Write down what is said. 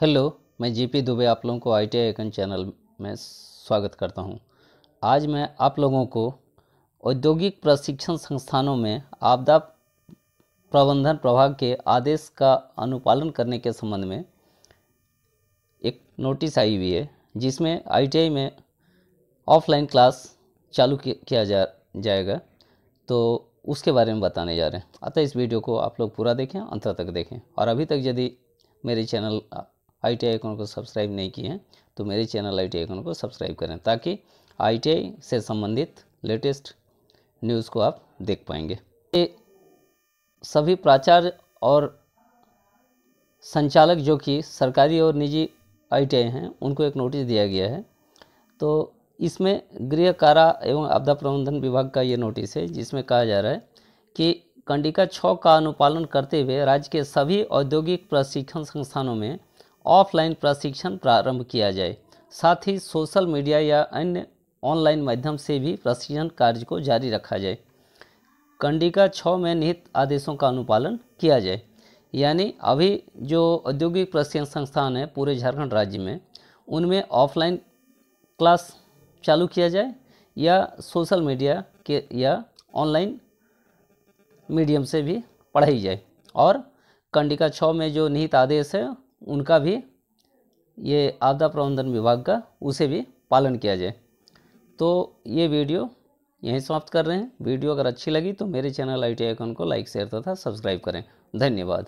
Hello मैं GP Dubey आप लोगों को आई टी आई चैनल में स्वागत करता हूं। आज मैं आप लोगों को औद्योगिक प्रशिक्षण संस्थानों में आपदा प्रबंधन प्रभाग के आदेश का अनुपालन करने के संबंध में एक नोटिस आई हुई है जिसमें आईटीआई में ऑफलाइन क्लास चालू किया जा जाएगा तो उसके बारे में बताने जा रहे हैं अतः इस वीडियो को आप लोग पूरा देखें अंत तक देखें और अभी तक यदि मेरे चैनल आई टी आइकन को सब्सक्राइब नहीं किए हैं तो मेरे चैनल आई टी आइकन को सब्सक्राइब करें ताकि आई टी आई से संबंधित लेटेस्ट न्यूज़ को आप देख पाएंगे ये सभी प्राचार्य और संचालक जो कि सरकारी और निजी आई टी आई हैं उनको एक नोटिस दिया गया है तो इसमें गृह कारा एवं आपदा प्रबंधन विभाग का ये नोटिस है जिसमें कहा जा रहा है कि कंडिका छः का अनुपालन करते हुए राज्य के सभी औद्योगिक प्रशिक्षण संस्थानों में ऑफलाइन प्रशिक्षण प्रारंभ किया जाए साथ ही सोशल मीडिया या अन्य ऑनलाइन माध्यम से भी प्रशिक्षण कार्य को जारी रखा जाए कंडिका छः में निहित आदेशों का अनुपालन किया जाए यानी अभी जो औद्योगिक प्रशिक्षण संस्थान है पूरे झारखंड राज्य में उनमें ऑफलाइन क्लास चालू किया जाए या सोशल मीडिया के या ऑनलाइन मीडियम से भी पढ़ाई जाए और कंडिका छः में जो निहित आदेश है उनका भी ये आपदा प्रबंधन विभाग का उसे भी पालन किया जाए तो ये वीडियो यहीं समाप्त कर रहे हैं वीडियो अगर अच्छी लगी तो मेरे चैनल आई टी आइकॉन को लाइक शेयर तथा सब्सक्राइब करें धन्यवाद